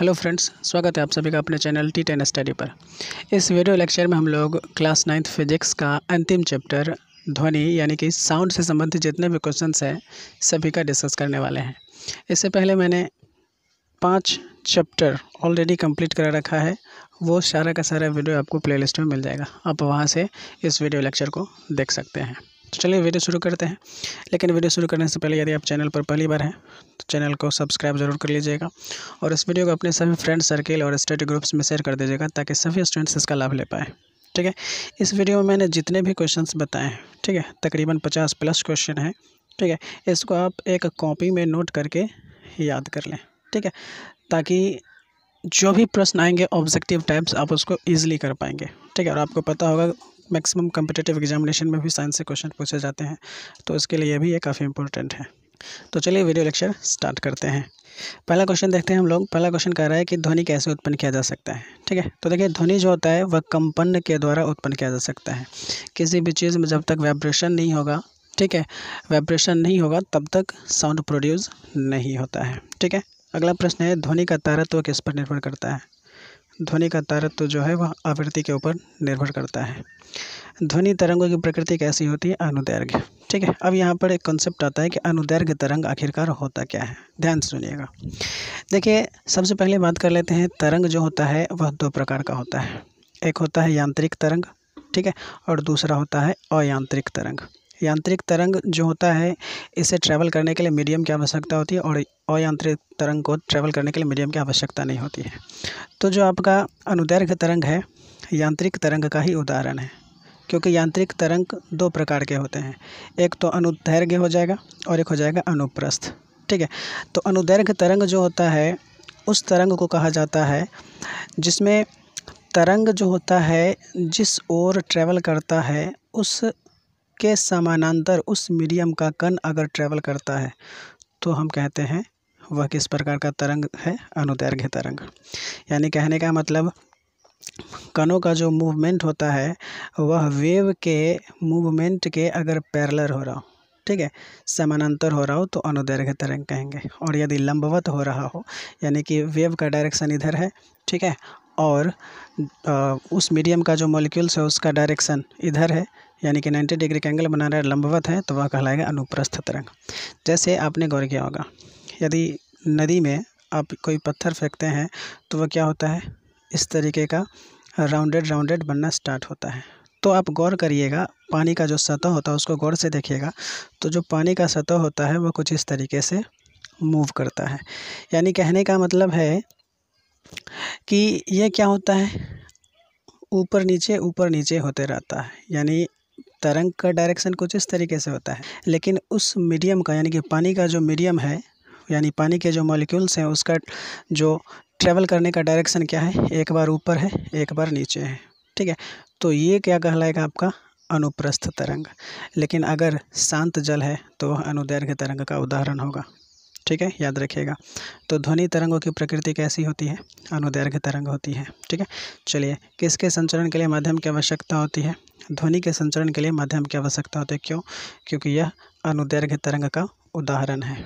Hello friends स्वागत है आप सभी का अपने चैनल टी टेन स्टडी पर इस वीडियो लेक्चर में हम लोग क्लास नाइन्थ फिजिक्स का अंतिम चैप्टर ध्वनि यानी कि साउंड से संबंधित जितने भी क्वेश्चंस हैं सभी का डिस्कस करने वाले हैं इससे पहले मैंने पांच चैप्टर ऑलरेडी कंप्लीट करा रखा है वो सारा का सारा वीडियो आपको प्ले में मिल जाएगा आप वहाँ से इस वीडियो लेक्चर को देख सकते हैं तो चलिए वीडियो शुरू करते हैं लेकिन वीडियो शुरू करने से पहले यदि आप चैनल पर पहली बार हैं तो चैनल को सब्सक्राइब जरूर कर लीजिएगा और इस वीडियो को अपने सभी फ्रेंड सर्किल और स्टडी ग्रुप्स में शेयर कर दीजिएगा ताकि सभी स्टूडेंट्स इसका लाभ ले पाएँ ठीक है इस वीडियो में मैंने जितने भी क्वेश्चन बताए हैं ठीक है तकरीबन पचास प्लस क्वेश्चन हैं ठीक है इसको आप एक कॉपी में नोट करके याद कर लें ठीक है ताकि जो भी प्रश्न आएंगे ऑब्जेक्टिव टाइप्स आप उसको ईजिली कर पाएंगे ठीक है और आपको पता होगा मैक्सिमम कम्पिटेटिव एग्जामिनेशन में भी साइंस से क्वेश्चन पूछे जाते हैं तो इसके लिए भी ये काफ़ी इंपॉर्टेंट है तो चलिए वीडियो लेक्चर स्टार्ट करते हैं पहला क्वेश्चन देखते हैं हम लोग पहला क्वेश्चन कह रहा है कि ध्वनि कैसे उत्पन्न किया जा सकता है ठीक है तो देखिए ध्वनि जो होता है वह कंपन के द्वारा उत्पन्न किया जा सकता है किसी भी चीज़ में जब तक वाइब्रेशन नहीं होगा ठीक है वाइब्रेशन नहीं होगा तब तक साउंड प्रोड्यूस नहीं होता है ठीक है अगला प्रश्न है ध्वनि का तारत्व किस पर निर्भर करता है ध्वनि का तारतम्य तो जो है वह आवृत्ति के ऊपर निर्भर करता है ध्वनि तरंगों की प्रकृति कैसी होती है अनुदैर्घ्य ठीक है अब यहाँ पर एक कॉन्सेप्ट आता है कि अनुदैर्घ्य तरंग आखिरकार होता क्या है ध्यान सुनिएगा देखिए सबसे पहले बात कर लेते हैं तरंग जो होता है वह दो प्रकार का होता है एक होता है यांत्रिक तरंग ठीक है और दूसरा होता है अयांत्रिक तरंग यांत्रिक तरंग जो होता है इसे ट्रैवल करने के लिए मीडियम की आवश्यकता होती है और अयांत्रिक तरंग को ट्रैवल करने के लिए मीडियम की आवश्यकता नहीं होती है तो जो आपका अनुदैर्घ्य तरंग है यांत्रिक तरंग का ही उदाहरण है क्योंकि यांत्रिक तरंग दो प्रकार के होते हैं एक तो अनुदैर्घ्य हो जाएगा और एक हो जाएगा अनुप्रस्थ ठीक है तो अनुदैर्घ्य तरंग जो होता है उस तरंग को कहा जाता है जिसमें तरंग जो होता है जिस ओर ट्रैवल करता है उस के समानांतर उस मीडियम का कण अगर ट्रेवल करता है तो हम कहते हैं वह किस प्रकार का तरंग है अनुदैर्घ्य तरंग यानी कहने का मतलब कणों का जो मूवमेंट होता है वह वेव के मूवमेंट के अगर पैरलर हो रहा हो ठीक है समानांतर हो रहा हो तो अनुदैर्घ्य तरंग कहेंगे और यदि लंबवत हो रहा हो यानी कि वेव का डायरेक्शन इधर है ठीक है और आ, उस मीडियम का जो मॉलिक्यूल्स है उसका डायरेक्शन इधर है यानी कि 90 डिग्री का एंगल बना रहा है लंबवत है तो वह कहलाएगा अनुप्रस्थ तरंग जैसे आपने गौर किया होगा यदि नदी में आप कोई पत्थर फेंकते हैं तो वह क्या होता है इस तरीके का राउंडेड राउंडेड बनना स्टार्ट होता है तो आप गौर करिएगा पानी का जो सतह होता है उसको गौर से देखिएगा तो जो पानी का सतह होता है वह कुछ इस तरीके से मूव करता है यानी कहने का मतलब है कि यह क्या होता है ऊपर नीचे ऊपर नीचे होते रहता है यानी तरंग का डायरेक्शन कुछ इस तरीके से होता है लेकिन उस मीडियम का यानी कि पानी का जो मीडियम है यानी पानी के जो मॉलिक्यूल्स हैं उसका जो ट्रेवल करने का डायरेक्शन क्या है एक बार ऊपर है एक बार नीचे है ठीक है तो ये क्या कहलाएगा आपका अनुप्रस्थ तरंग लेकिन अगर शांत जल है तो अनुदैर्घ्य तरंग का उदाहरण होगा ठीक है याद रखिएगा तो ध्वनि तरंगों की प्रकृति कैसी होती है अनुदैर्घ्य तरंग होती है ठीक है चलिए किसके संचरण के लिए माध्यम की आवश्यकता होती है ध्वनि के संचरण के लिए माध्यम की आवश्यकता होती है क्यों क्योंकि यह अनुदैर्घ्य तरंग का उदाहरण है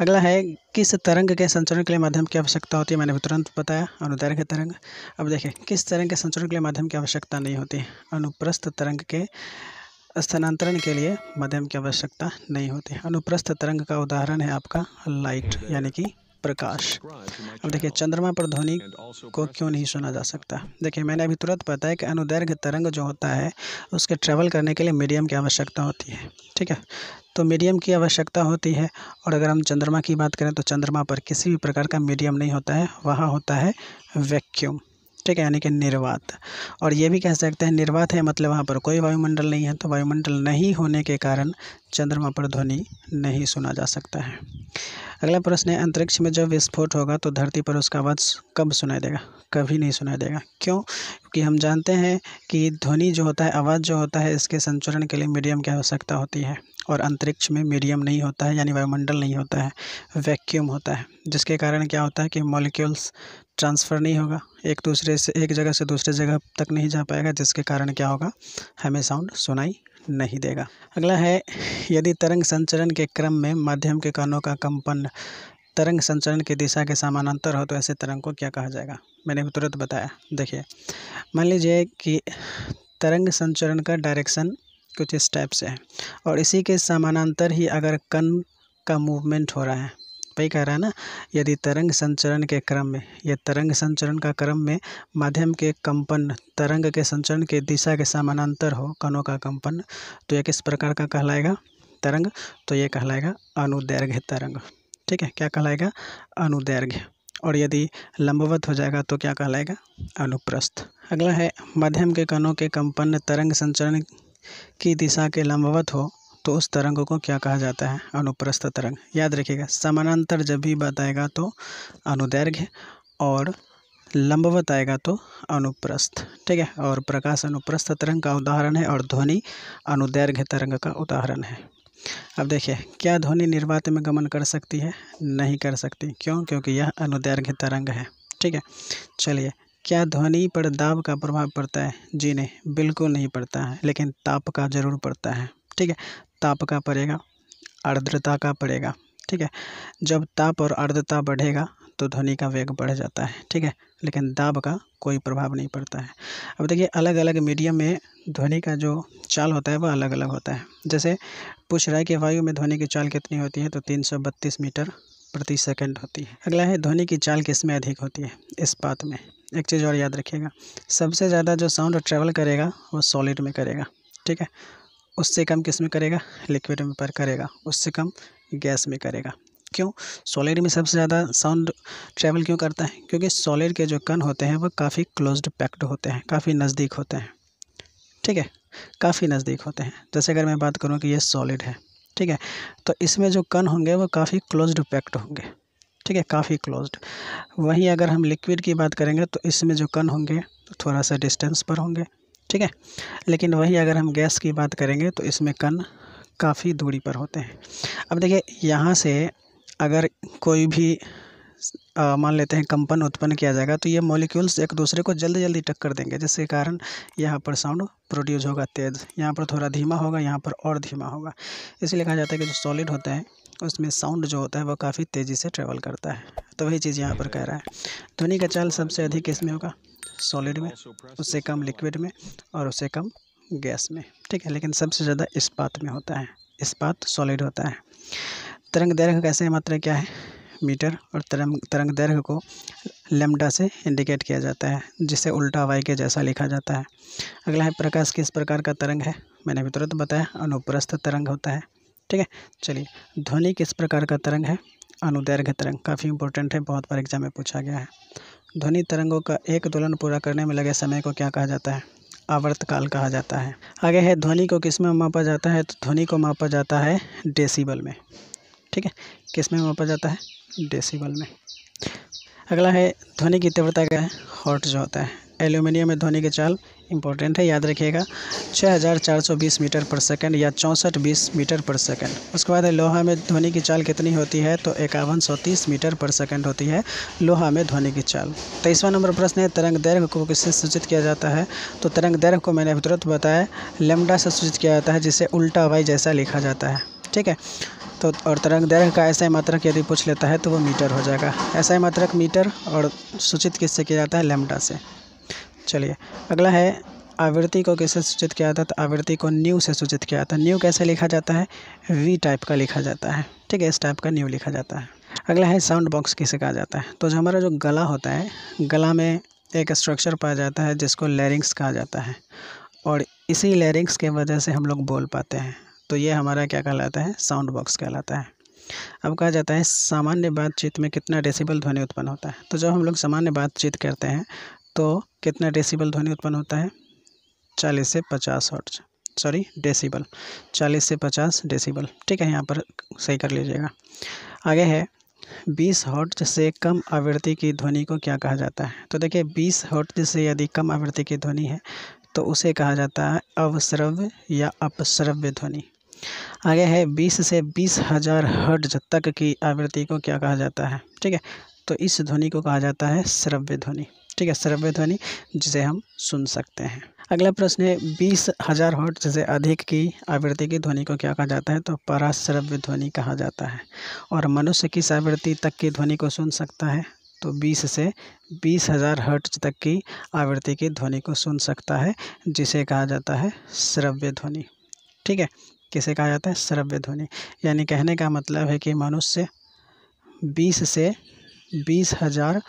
अगला है किस तरंग के संचरण के लिए माध्यम की आवश्यकता होती है मैंने तुरंत बताया अनुदैर्घ्य तरंग अब देखें किस तरंग के संचरण के लिए माध्यम की आवश्यकता नहीं होती अनुप्रस्थ तरंग के स्थानांतरण के लिए माध्यम की आवश्यकता नहीं होती अनुप्रस्थ तरंग का उदाहरण है आपका लाइट यानी कि प्रकाश अब देखिए चंद्रमा पर ध्वनि को क्यों नहीं सुना जा सकता देखिए मैंने अभी तुरंत बताया कि अनुदैर्घ्य तरंग जो होता है उसके ट्रेवल करने के लिए मीडियम की आवश्यकता होती है ठीक है तो मीडियम की आवश्यकता होती है और अगर हम चंद्रमा की बात करें तो चंद्रमा पर किसी भी प्रकार का मीडियम नहीं होता है वहाँ होता है वैक्यूम ठीक है यानी कि निर्वात और ये भी कह सकते हैं निर्वात है मतलब वहाँ पर कोई वायुमंडल नहीं है तो वायुमंडल नहीं होने के कारण चंद्रमा पर ध्वनि नहीं सुना जा सकता है अगला प्रश्न है अंतरिक्ष में जब विस्फोट होगा तो धरती पर उसका आवाज़ कब सुनाई देगा कभी नहीं सुनाई देगा क्यों क्योंकि हम जानते हैं कि ध्वनि जो होता है आवाज़ जो होता है इसके संचरण के लिए मीडियम की आवश्यकता होती है और अंतरिक्ष में मीडियम नहीं होता है यानी वायुमंडल नहीं होता है वैक्यूम होता है जिसके कारण क्या होता है कि मॉलिक्यूल्स ट्रांसफ़र नहीं होगा एक दूसरे से एक जगह से दूसरे जगह तक नहीं जा पाएगा जिसके कारण क्या होगा हमें साउंड सुनाई नहीं देगा अगला है यदि तरंग संचरण के क्रम में माध्यम के कानों का कंपन तरंग संचरण की दिशा के समानांतर हो तो ऐसे तरंग को क्या कहा जाएगा मैंने तुरंत बताया देखिए मान लीजिए कि तरंग संचरण का डायरेक्शन कुछ इस टाइप से है और इसी के समानांतर ही अगर कन का मूवमेंट हो रहा है छपाई कह रहा है ना यदि तरंग संचरण के क्रम में या तरंग संचरण का क्रम में माध्यम के कंपन तरंग के संचरण के दिशा के समानांतर हो कणों का कंपन तो यह किस प्रकार का कहलाएगा तरंग तो ये कहलाएगा अनुदैर्घ्य तरंग ठीक है क्या कहलाएगा अनुदैर्घ्य और यदि लंबवत हो जाएगा तो क्या कहलाएगा अनुप्रस्थ अगला है मध्यम के कणों के कंपन तरंग संचरण की दिशा के लंबवत हो तो उस तरंग को क्या कहा जाता है अनुप्रस्थ तरंग याद रखिएगा समानांतर जब भी बात आएगा तो अनुदैर्घ्य और लंबवत आएगा तो अनुप्रस्थ ठीक है और प्रकाश अनुप्रस्थ तरंग का उदाहरण है और ध्वनि अनुदैर्घ्य तरंग का उदाहरण है अब देखिए क्या ध्वनि निर्वात में गमन कर सकती है नहीं कर सकती क्यों क्योंकि यह अनुदैर्घ्य तरंग है ठीक है चलिए क्या ध्वनि पर दाब का प्रभाव पड़ता है जी नहीं बिल्कुल नहीं पड़ता है लेकिन ताप का जरूर पड़ता है ठीक है ताप का पड़ेगा आर्द्रता का पड़ेगा ठीक है जब ताप और आर्द्रता बढ़ेगा तो ध्वनि का वेग बढ़ जाता है ठीक है लेकिन दाब का कोई प्रभाव नहीं पड़ता है अब देखिए अलग अलग मीडियम में ध्वनि का जो चाल होता है वह अलग अलग होता है जैसे पूछ रहा है कि वायु में ध्वनि की चाल कितनी होती है तो 332 मीटर प्रति सेकंड होती है अगला है ध्वनि की चाल किस में अधिक होती है इस बात में एक चीज़ और याद रखिएगा सबसे ज़्यादा जो साउंड ट्रैवल करेगा वो सॉलिड में करेगा ठीक है उससे कम किस में करेगा लिक्विड में पर करेगा उससे कम गैस में करेगा क्यों सॉलिड में सबसे ज़्यादा साउंड ट्रैवल क्यों करता है क्योंकि सॉलिड के जो कण होते हैं वो काफ़ी क्लोज्ड पैक्ड होते हैं काफ़ी नज़दीक होते हैं ठीक है काफ़ी नज़दीक होते हैं जैसे अगर मैं बात करूँ कि ये सॉलिड है ठीक है तो इसमें जो कण होंगे वो काफ़ी क्लोज्ड पैक्ड होंगे ठीक है काफ़ी क्लोज्ड वहीं अगर हम लिक्विड की बात करेंगे तो इसमें जो कण होंगे तो थोड़ा सा डिस्टेंस पर होंगे ठीक है लेकिन वही अगर हम गैस की बात करेंगे तो इसमें कण काफ़ी दूरी पर होते हैं अब देखिए यहाँ से अगर कोई भी मान लेते हैं कंपन उत्पन्न किया जाएगा तो ये मॉलिक्यूल्स एक दूसरे को जल्दी जल्दी टक्कर देंगे जिसके कारण यहाँ पर साउंड प्रोड्यूस होगा तेज़ यहाँ पर थोड़ा धीमा होगा यहाँ पर और धीमा होगा इसलिए कहा जाता है कि जो सॉलिड होता है उसमें साउंड जो होता है वह काफ़ी तेज़ी से ट्रेवल करता है तो वही चीज़ यहाँ पर कह रहा है ध्वनि का चाल सबसे अधिक इसमें होगा सॉलिड में उससे कम लिक्विड में और उससे कम गैस में ठीक है लेकिन सबसे ज़्यादा इस्पात में होता है इस्पात सॉलिड होता है तरंग दैर्घ्य कैसे मात्र मात्रा क्या है मीटर और तरंग तरंग दैर्घ्य को लेमडा से इंडिकेट किया जाता है जिसे उल्टा वाई के जैसा लिखा जाता है अगला है प्रकाश किस प्रकार का तरंग है मैंने भी तुरंत बताया अनुप्रस्थ तरंग होता है ठीक है चलिए ध्वनि किस प्रकार का तरंग है अनुदैर्घ्य तरंग काफ़ी इंपॉर्टेंट है बहुत बार एग्जाम में पूछा गया है ध्वनि तरंगों का एक दोलन पूरा करने में लगे समय को क्या कहा जाता है आवर्तकाल कहा जाता है आगे है ध्वनि को किस में मापा जाता है तो ध्वनि को मापा जाता है डेसीबल में ठीक है किस में मापा जाता है डेसीबल में अगला है ध्वनि की तीव्रता क्या है हॉट जो होता है एल्यूमिनियम में ध्वनि की चाल इंपॉर्टेंट है याद रखिएगा 6420 मीटर पर सेकंड या चौंसठ बीस मीटर पर सेकंड उसके बाद लोहा में ध्वनि की चाल कितनी होती है तो इक्यावन मीटर पर सेकंड होती है लोहा में ध्वनि की चाल तेईसवा नंबर प्रश्न है तरंग दैर्घ को किससे सूचित किया जाता है तो तरंग दैर्घ को मैंने तुरंत बताया लेमडा से सूचित किया जाता है जिसे उल्टा वाई जैसा लिखा जाता है ठीक है तो और तरंग दैर्घ का ऐसा ही मात्रक यदि पूछ लेता है तो वो मीटर हो जाएगा ऐसा ही मात्रक मीटर और सूचित किससे किया जाता है लेमडा से चलिए अगला है आवृत्ति को कैसे सूचित किया जाता है तो आवृत्ति को न्यू से सूचित किया जाता है न्यू कैसे लिखा जाता है वी टाइप का लिखा जाता है ठीक है इस टाइप का न्यू लिखा जाता है अगला है साउंड बॉक्स किसे कहा जाता है तो जो हमारा जो गला होता है गला में एक स्ट्रक्चर पाया जाता है जिसको लेरिंग्स कहा जाता है और इसी लेरिंग्स के वजह से हम लोग बोल पाते हैं तो ये हमारा क्या कहलाता है साउंड बॉक्स कहलाता है अब कहा जाता है सामान्य बातचीत में कितना डेसिबल ध्वनि उत्पन्न होता है तो जब हम लोग सामान्य बातचीत करते हैं तो कितना डेसिबल ध्वनि उत्पन्न होता है चालीस से पचास हर्ट्ज सॉरी डेसिबल चालीस से पचास डेसिबल ठीक है यहाँ पर सही कर लीजिएगा आगे है बीस हर्ट्ज से कम आवृत्ति की ध्वनि को क्या कहा जाता है तो देखिए बीस हर्ट्ज से यदि कम आवृत्ति की ध्वनि है तो उसे कहा जाता है अवश्रव्य या अपश्रव्य ध्वनि आगे है बीस से बीस हजार हर्ट्ज तक की आवृत्ति को क्या कहा जाता है ठीक है तो इस ध्वनि को कहा जाता है श्रव्य ध्वनि ठीक है ध्वनि जिसे हम सुन सकते हैं अगला प्रश्न है बीस हजार हॉट से अधिक की आवृत्ति की ध्वनि को क्या कहा जाता है तो पराश्रव्य ध्वनि कहा जाता है और मनुष्य किस आवृत्ति तक की ध्वनि को सुन सकता है तो 20 से बीस हज़ार हर्ट्ज तक की आवृत्ति की ध्वनि को सुन सकता है जिसे कहा जाता है श्रव्य ध्वनि ठीक है किसे कहा जाता है श्रव्य ध्वनि यानी कहने का मतलब है कि मनुष्य 20 से बीस हज़ार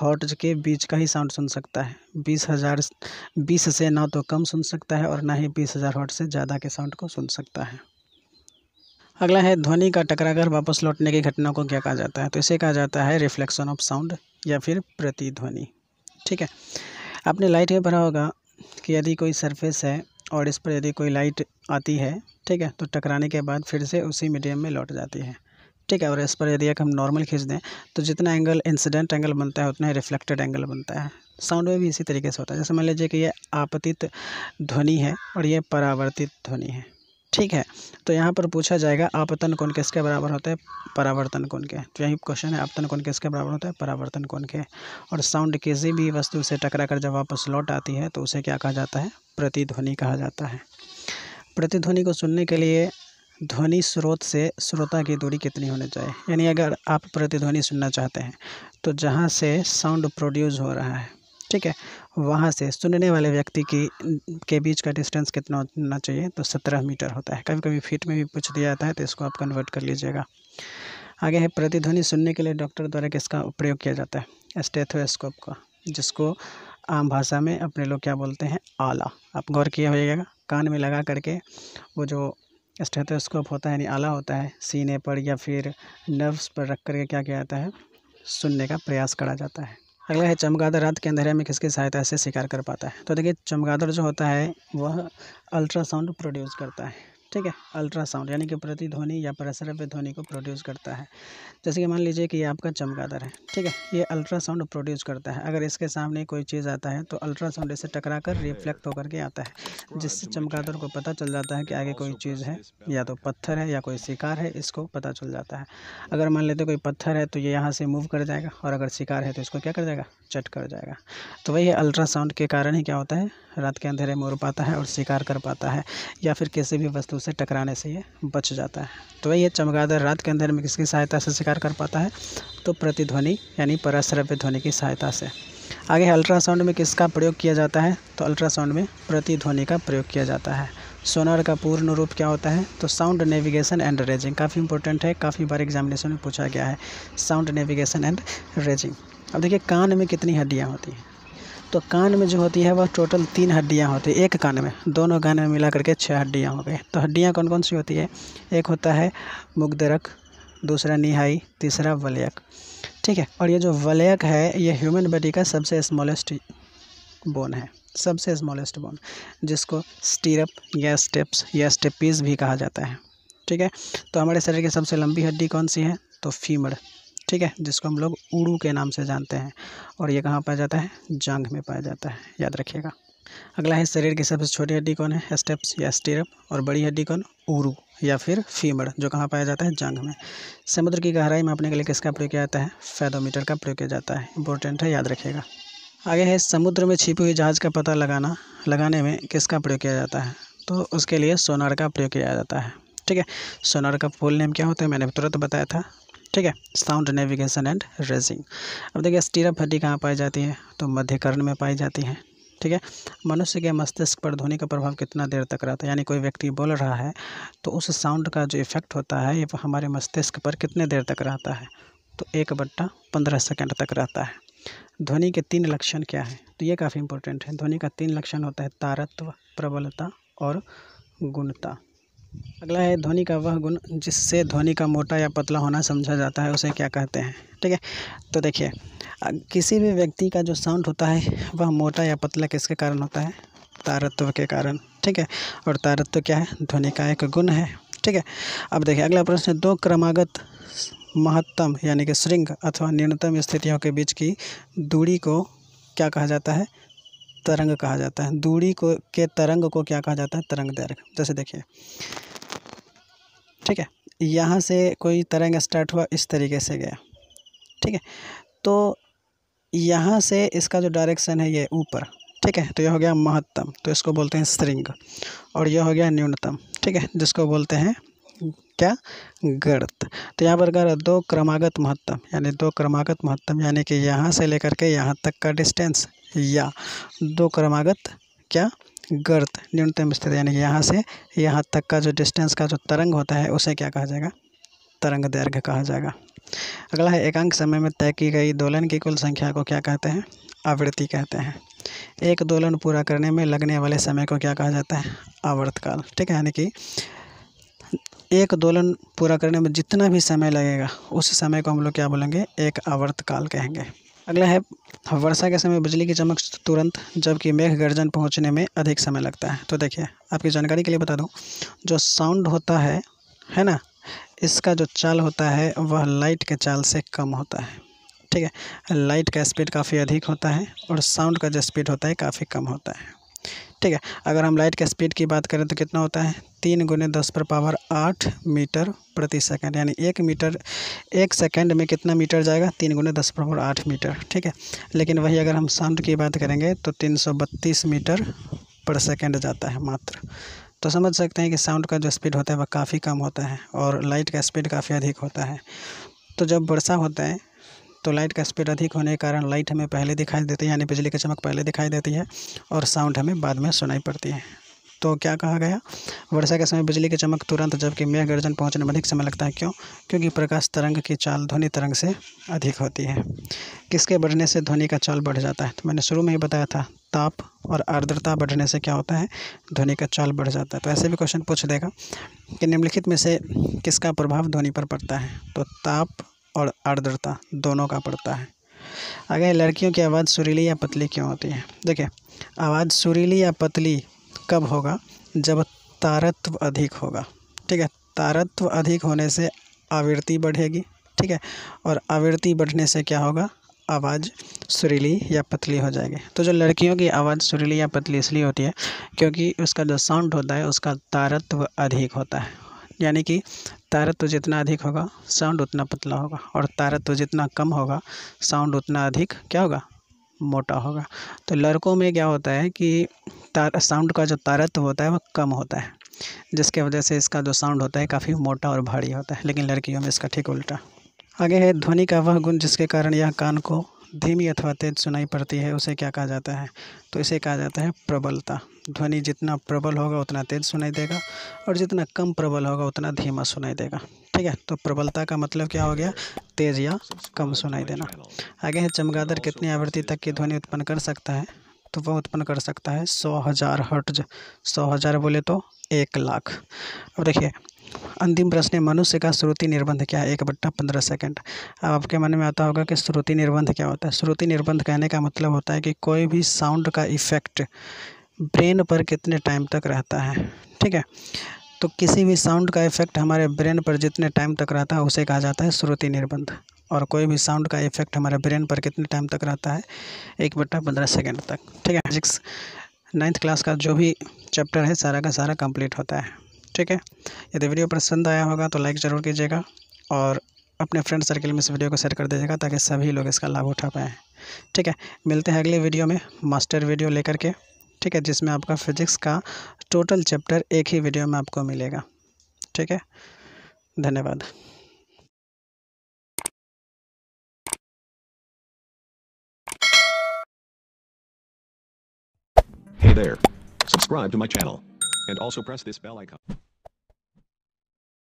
हॉट्स के बीच का ही साउंड सुन सकता है बीस हज़ार बीस से ना तो कम सुन सकता है और ना ही बीस हज़ार हॉट से ज़्यादा के साउंड को सुन सकता है अगला है ध्वनि का टकराकर वापस लौटने की घटना को क्या कहा जाता है तो इसे कहा जाता है रिफ्लेक्शन ऑफ साउंड या फिर प्रतिध्वनि ठीक है आपने लाइट में भरा होगा कि यदि कोई सरफेस है और इस पर यदि कोई लाइट आती है ठीक है तो टकराने के बाद फिर से उसी मीडियम में लौट जाती है ठीक है और इस पर यदि एक हम नॉर्मल खींच दें तो जितना एंगल इंसिडेंट एंगल बनता है उतना ही रिफ्लेक्टेड एंगल बनता है साउंड में भी इसी तरीके से होता है जैसे मान लीजिए कि ये आपतित ध्वनि है और ये परावर्तित ध्वनि है ठीक है तो यहाँ पर पूछा जाएगा आपतन कौन किसके बराबर होता है परावर्तन कौन के तो यही क्वेश्चन है आपतन कौन किसके बराबर होता है परावर्तन कौन के और साउंड किसी भी वस्तु से टकरा कर जब वापस लौट आती है तो उसे क्या कहा जाता है प्रतिध्वनि कहा जाता है प्रतिध्वनि को सुनने के लिए ध्वनि स्रोत से श्रोता की दूरी कितनी होनी चाहिए यानी अगर आप प्रतिध्वनि सुनना चाहते हैं तो जहाँ से साउंड प्रोड्यूस हो रहा है ठीक है वहाँ से सुनने वाले व्यक्ति की के बीच का डिस्टेंस कितना होना चाहिए तो सत्रह मीटर होता है कभी कभी फीट में भी पूछ दिया जाता है तो इसको आप कन्वर्ट कर लीजिएगा आगे है प्रतिध्वनि सुनने के लिए डॉक्टर द्वारा किसका प्रयोग किया जाता है स्टेथोस्कोप का जिसको आम भाषा में अपने लोग क्या बोलते हैं आला आप गौर किया होगा कान में लगा करके वो जो स्टेथोस्कोप होता है यानी आला होता है सीने पर या फिर नर्व्स पर रख करके क्या किया जाता है सुनने का प्रयास करा जाता है अगला है चमगादड़ रात के अंधेरे में किसकी सहायता से शिकार कर पाता है तो देखिए चमगादड़ जो होता है वह अल्ट्रासाउंड प्रोड्यूस करता है ठीक है अल्ट्रासाउंड यानी कि प्रतिध्वनि या परिसर ध्वनि को प्रोड्यूस करता है जैसे कि मान लीजिए कि ये आपका चमगादड़ है ठीक है ये अल्ट्रासाउंड प्रोड्यूस करता है अगर इसके सामने कोई चीज़ आता है तो अल्ट्रासाउंड इसे टकरा कर रिफ्लेक्ट होकर के आता है जिससे चमगादड़ को पता चल जाता है कि आगे कोई चीज़ है या तो पत्थर है या कोई शिकार है इसको पता चल जाता है अगर मान लेते कोई पत्थर है तो ये यहाँ से मूव कर जाएगा और अगर शिकार है तो इसको क्या कर जाएगा चट कर जाएगा तो वही अल्ट्रासाउंड के कारण ही क्या होता है रात के अंधेरे में उड़ पाता है और शिकार कर पाता है या फिर किसी भी वस्तु से टकराने से ये बच जाता है तो वही चमगादड़ रात के अंधेरे में किसकी सहायता से शिकार कर पाता है तो प्रतिध्वनि यानी पराश्रव्य ध्वनि की सहायता से आगे अल्ट्रासाउंड में किसका प्रयोग किया जाता है तो अल्ट्रासाउंड में प्रतिध्वनि का प्रयोग किया जाता है सोनार का पूर्ण रूप क्या होता है तो साउंड नेविगेशन एंड रेजिंग काफ़ी इंपॉर्टेंट है काफ़ी बार एग्जामिनेशन में पूछा गया है साउंड नेविगेशन एंड रेजिंग अब देखिए कान में कितनी हड्डियाँ होती हैं तो कान में जो होती है वह टोटल तीन हड्डियाँ होती है एक कान में दोनों कान में मिला करके छः हड्डियाँ हो गई तो हड्डियाँ कौन कौन सी होती है एक होता है मुगदरक दूसरा निहाई तीसरा वलयक ठीक है और ये जो वलयक है ये ह्यूमन बॉडी का सबसे स्मॉलेस्ट बोन है सबसे स्मॉलेस्ट बोन जिसको स्टीरप या स्टेप्स या स्टेपीज भी कहा जाता है ठीक है तो हमारे शरीर की सबसे लंबी हड्डी कौन सी है तो फीमर ठीक है जिसको हम लोग उड़ू के नाम से जानते हैं और ये कहाँ पाया जाता है जांघ में पाया जाता है याद रखिएगा अगला है शरीर की सबसे छोटी हड्डी कौन है स्टेप्स या स्टिरप और बड़ी हड्डी कौन उरू या फिर फीमड़ जो कहाँ पाया जाता है जांघ में समुद्र की गहराई मापने के लिए किसका प्रयोग किया जाता है फैदोमीटर का प्रयोग किया जाता है इंपॉर्टेंट है याद रखिएगा आगे है समुद्र में छिपी हुई जहाज़ का पता लगाना लगाने में किसका प्रयोग किया जाता है तो उसके लिए सोनार का प्रयोग किया जाता है ठीक है सोनार का फुल नेम क्या होता है मैंने तुरंत बताया था ठीक है साउंड नेविगेशन एंड रेजिंग अब देखिए स्टीरप हड्डी कहाँ पाई जाती है तो मध्यकर्ण में पाई जाती है ठीक है मनुष्य के मस्तिष्क पर ध्वनि का प्रभाव कितना देर तक रहता है यानी कोई व्यक्ति बोल रहा है तो उस साउंड का जो इफेक्ट होता है ये हमारे मस्तिष्क पर कितने देर तक रहता है तो एक बट्टा पंद्रह सेकेंड तक रहता है ध्वनि के तीन लक्षण क्या है तो ये काफ़ी इंपॉर्टेंट है ध्वनि का तीन लक्षण होता है तारत्व प्रबलता और गुणता अगला है ध्वनि का वह गुण जिससे ध्वनि का मोटा या पतला होना समझा जाता है उसे क्या कहते हैं ठीक है तो देखिए किसी भी व्यक्ति का जो साउंड होता है वह मोटा या पतला किसके कारण होता है तारत्व के कारण ठीक है और तारत्व क्या है ध्वनि का एक गुण है ठीक है अब देखिए अगला प्रश्न दो क्रमागत महत्तम यानी कि श्रृंग अथवा न्यूनतम स्थितियों के बीच की दूरी को क्या कहा जाता है तरंग कहा जाता है दूरी को के तरंग को क्या कहा जाता है तरंग दैर्घ्य जैसे देखिए ठीक है यहाँ से कोई तरंग स्टार्ट हुआ इस तरीके से गया ठीक है तो यहाँ से इसका जो डायरेक्शन है ये ऊपर ठीक है तो यह हो गया महत्तम तो इसको बोलते हैं श्रृंग और यह हो गया न्यूनतम ठीक है जिसको बोलते हैं क्या गर्त तो यहाँ पर कर दो क्रमागत महत्तम यानी दो क्रमागत महत्तम यानी कि यहाँ से लेकर के यहाँ तक का डिस्टेंस या दो क्रमागत क्या गर्त न्यूनतम स्थिति यानी कि यहाँ से यहाँ तक का जो डिस्टेंस का जो तरंग होता है उसे क्या कहा जाएगा तरंग दैर्घ्य कहा जाएगा अगला है एकांक समय में तय की गई दोलन की कुल संख्या को क्या कहते हैं आवृत्ति कहते हैं एक दोलन पूरा करने में लगने वाले समय को क्या कहा जाता है आवर्तकाल ठीक है यानी कि एक दोलन पूरा करने में जितना भी समय लगेगा उस समय को हम लोग क्या बोलेंगे एक आवर्तकाल कहेंगे अगला है वर्षा के समय बिजली की चमक तुरंत जबकि मेघ गर्जन पहुंचने में अधिक समय लगता है तो देखिए आपकी जानकारी के लिए बता दूं जो साउंड होता है है ना इसका जो चाल होता है वह लाइट के चाल से कम होता है ठीक है लाइट का स्पीड काफ़ी अधिक होता है और साउंड का जो स्पीड होता है काफ़ी कम होता है ठीक है अगर हम लाइट के स्पीड की बात करें तो कितना होता है तीन गुने दस पर पावर आठ मीटर प्रति सेकंड यानी एक मीटर एक सेकंड में कितना मीटर जाएगा तीन गुने दस पर पावर आठ मीटर ठीक है लेकिन वही अगर हम साउंड की बात करेंगे तो तीन सौ बत्तीस मीटर पर सेकंड जाता है मात्र तो समझ सकते हैं कि साउंड का जो स्पीड होता है वह काफ़ी कम होता है और लाइट का स्पीड काफ़ी अधिक होता है तो जब वर्षा होता है तो लाइट का स्पीड अधिक होने के कारण लाइट हमें पहले दिखाई देती है यानी बिजली की चमक पहले दिखाई देती है और साउंड हमें बाद में सुनाई पड़ती है तो क्या कहा गया वर्षा के समय बिजली की चमक तुरंत जबकि मेघ गर्जन पहुंचने में अधिक समय लगता है क्यों क्योंकि प्रकाश तरंग की चाल ध्वनि तरंग से अधिक होती है किसके बढ़ने से ध्वनि का चाल बढ़ जाता है तो मैंने शुरू में ही बताया था ताप और आर्द्रता बढ़ने से क्या होता है ध्वनि का चाल बढ़ जाता है तो ऐसे भी क्वेश्चन पूछ देगा कि निम्नलिखित में से किसका प्रभाव ध्वनि पर पड़ता है तो ताप और आर्द्रता दोनों का पड़ता है आगे लड़कियों की आवाज़ सुरीली या पतली क्यों होती है देखिए आवाज़ सुरीली या पतली कब होगा जब तारत्व अधिक होगा ठीक है तारत्व अधिक होने से आवृत्ति बढ़ेगी ठीक है और आवृत्ति बढ़ने से क्या होगा आवाज़ सुरीली या पतली हो जाएगी तो जो लड़कियों की आवाज़ सुरीली या पतली इसलिए होती है क्योंकि उसका जो साउंड होता है उसका तारत्व अधिक होता है यानी कि तारत्व तो जितना अधिक होगा साउंड उतना पतला होगा और तारत्व तो जितना कम होगा साउंड उतना अधिक क्या होगा मोटा होगा तो लड़कों में क्या होता है कि तार साउंड का जो तारत्व होता है वह कम होता है जिसके वजह से इसका जो साउंड होता है काफ़ी मोटा और भारी होता है लेकिन लड़कियों में इसका ठीक उल्टा आगे है ध्वनि का वह गुण जिसके कारण यह कान को धीमी अथवा तेज सुनाई पड़ती है उसे क्या कहा जाता है तो इसे कहा जाता है प्रबलता ध्वनि जितना प्रबल होगा उतना तेज़ सुनाई देगा और जितना कम प्रबल होगा उतना धीमा सुनाई देगा ठीक है तो प्रबलता का मतलब क्या हो गया तेज़ या कम सुनाई देना आगे है चमगादर कितनी आवृत्ति तक की ध्वनि उत्पन्न कर सकता है तो वह उत्पन्न कर सकता है सौ हज़ार हर्ट्ज सौ हज़ार बोले तो एक लाख अब देखिए अंतिम प्रश्न है मनुष्य का श्रुति निर्बंध क्या है एक बट्टा पंद्रह सेकंड अब आपके मन में आता होगा कि श्रुति निर्बंध क्या होता है श्रुति निर्बंध कहने का मतलब होता है कि कोई भी साउंड का इफेक्ट ब्रेन पर कितने टाइम तक रहता है ठीक है तो किसी भी साउंड का इफेक्ट हमारे ब्रेन पर जितने टाइम तक रहता है उसे कहा जाता है श्रुति निर्बंध और कोई भी साउंड का इफेक्ट हमारे ब्रेन पर कितने टाइम तक रहता है एक बट्टा पंद्रह सेकेंड तक ठीक है फिजिक्स नाइन्थ क्लास का जो भी चैप्टर है सारा का सारा कंप्लीट होता है ठीक है यदि वीडियो पसंद आया होगा तो लाइक ज़रूर कीजिएगा और अपने फ्रेंड सर्कल में इस वीडियो को शेयर कर दीजिएगा ताकि सभी लोग इसका लाभ उठा पाएँ ठीक है मिलते हैं अगले वीडियो में मास्टर वीडियो लेकर के ठीक है जिसमें आपका फिजिक्स का टोटल चैप्टर एक ही वीडियो में आपको मिलेगा ठीक है धन्यवाद Hey there. Subscribe to my channel. And also press this bell icon.